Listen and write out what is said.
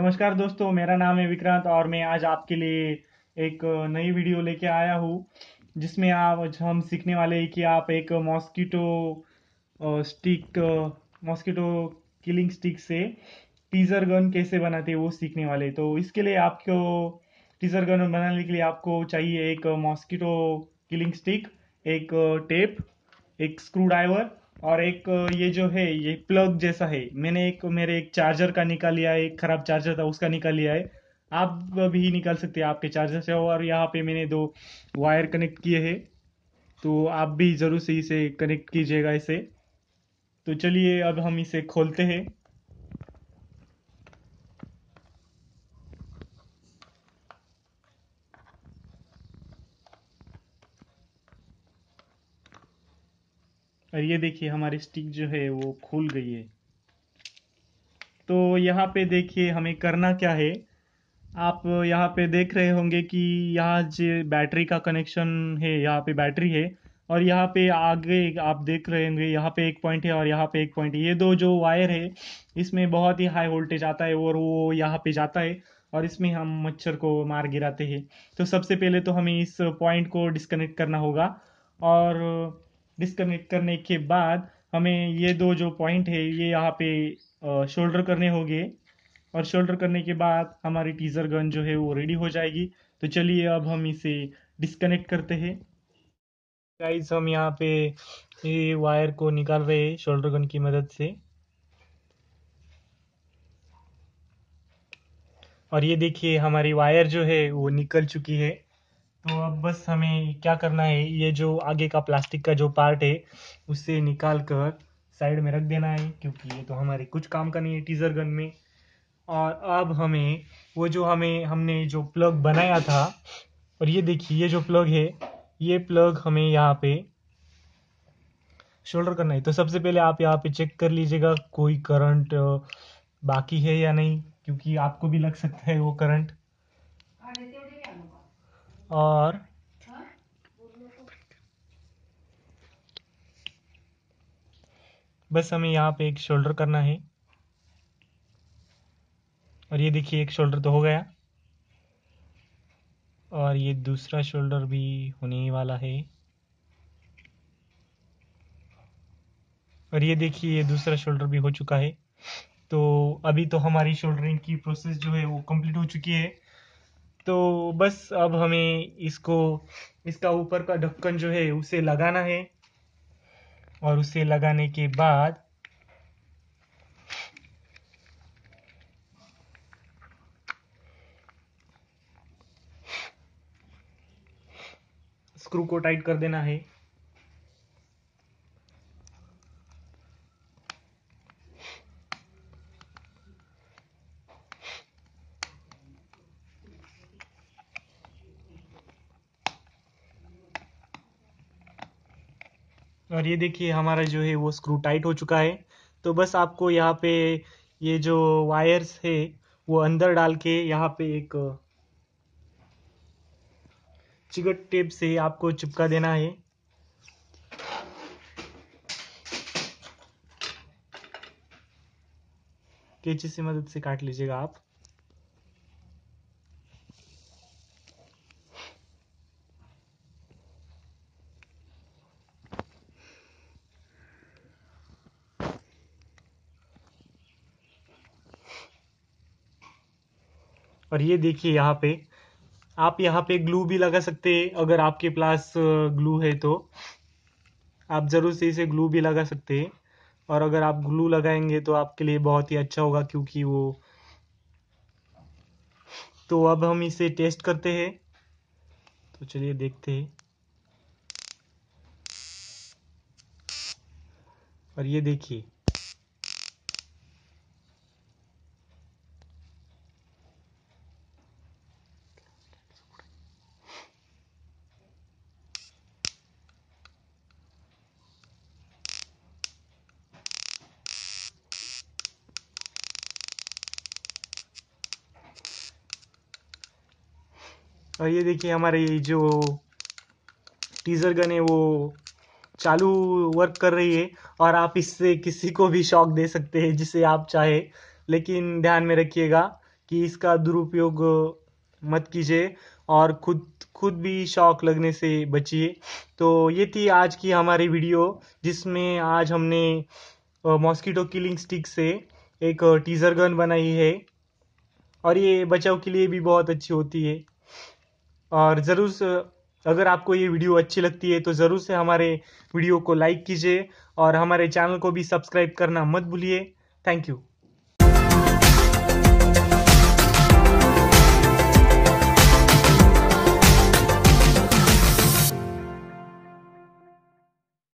नमस्कार दोस्तों मेरा नाम है विक्रांत और मैं आज आपके लिए एक नई वीडियो लेके आया हूँ जिसमें आप हम सीखने वाले हैं कि आप एक mosquito stick mosquito killing stick से टीजर गन कैसे बनाते हैं वो सीखने वाले तो इसके लिए आपको टीजर गन बनाने के लिए आपको चाहिए एक मॉस्किटो किलिंग स्टिक एक टेप एक स्क्रू ड्राइवर और एक ये जो है ये प्लग जैसा है मैंने एक मेरे एक चार्जर का निकाल लिया है एक खराब चार्जर था उसका निकाल लिया है आप भी निकाल सकते हैं आपके चार्जर से और यहाँ पे मैंने दो वायर कनेक्ट किए हैं तो आप भी ज़रूर से इसे कनेक्ट कीजिएगा इसे तो चलिए अब हम इसे खोलते हैं और ये देखिए हमारी स्टिक जो है वो खुल गई है तो यहाँ पे देखिए हमें करना क्या है आप यहाँ पे देख रहे होंगे कि यहाँ जो बैटरी का कनेक्शन है यहाँ पे बैटरी है और यहाँ पे आगे आप देख रहे होंगे यहाँ पे एक पॉइंट है और यहाँ पे एक पॉइंट ये दो जो वायर है इसमें बहुत ही हाई वोल्टेज आता है और वो यहाँ पे जाता है और इसमें हम मच्छर को मार गिराते हैं तो सबसे पहले तो हमें इस पॉइंट को डिस्कनेक्ट करना होगा और डिस्कनेक्ट करने के बाद हमें ये दो जो पॉइंट है ये यहाँ पे शोल्डर करने होंगे और शोल्डर करने के बाद हमारी टीजर गन जो है वो रेडी हो जाएगी तो चलिए अब हम इसे डिस्कनेक्ट करते हैं गाइस हम यहाँ पे ये वायर को निकाल रहे हैं शोल्डर गन की मदद से और ये देखिए हमारी वायर जो है वो निकल चुकी है तो अब बस हमें क्या करना है ये जो आगे का प्लास्टिक का जो पार्ट है उससे निकाल कर साइड में रख देना है क्योंकि ये तो हमारे कुछ काम का नहीं है टीज़र गन में और अब हमें वो जो हमें हमने जो प्लग बनाया था और ये देखिए ये जो प्लग है ये प्लग हमें यहाँ पे शोल्डर करना है तो सबसे पहले आप यहाँ पे चेक कर लीजिएगा कोई करंट बाकी है या नहीं क्योंकि आपको भी लग सकता है वो करंट और बस हमें यहाँ पे एक शोल्डर करना है और ये देखिए एक शोल्डर तो हो गया और ये दूसरा शोल्डर भी होने वाला है और ये देखिए ये दूसरा शोल्डर भी हो चुका है तो अभी तो हमारी शोल्डरिंग की प्रोसेस जो है वो कंप्लीट हो चुकी है तो बस अब हमें इसको इसका ऊपर का ढक्कन जो है उसे लगाना है और उसे लगाने के बाद स्क्रू को टाइट कर देना है और ये देखिए हमारा जो है वो स्क्रू टाइट हो चुका है तो बस आपको यहाँ पे ये जो वायर्स है वो अंदर डाल के यहाँ पे एक चिकट टेप से आपको चिपका देना है कैची से मदद से काट लीजिएगा आप और ये देखिए यहाँ पे आप यहाँ पे ग्लू भी लगा सकते हैं अगर आपके पास ग्लू है तो आप ज़रूर से इसे ग्लू भी लगा सकते हैं और अगर आप ग्लू लगाएंगे तो आपके लिए बहुत ही अच्छा होगा क्योंकि वो तो अब हम इसे टेस्ट करते हैं तो चलिए देखते हैं और ये देखिए और ये देखिए हमारे जो टीज़र गन है वो चालू वर्क कर रही है और आप इससे किसी को भी शौक दे सकते हैं जिसे आप चाहे लेकिन ध्यान में रखिएगा कि इसका दुरुपयोग मत कीजिए और खुद खुद भी शौक लगने से बचिए तो ये थी आज की हमारी वीडियो जिसमें आज हमने मॉस्किटो किलिंग स्टिक से एक टीज़र गन बनाई है और ये बचाव के लिए भी बहुत अच्छी होती है और ज़रूर से अगर आपको ये वीडियो अच्छी लगती है तो ज़रूर से हमारे वीडियो को लाइक कीजिए और हमारे चैनल को भी सब्सक्राइब करना मत भूलिए थैंक यू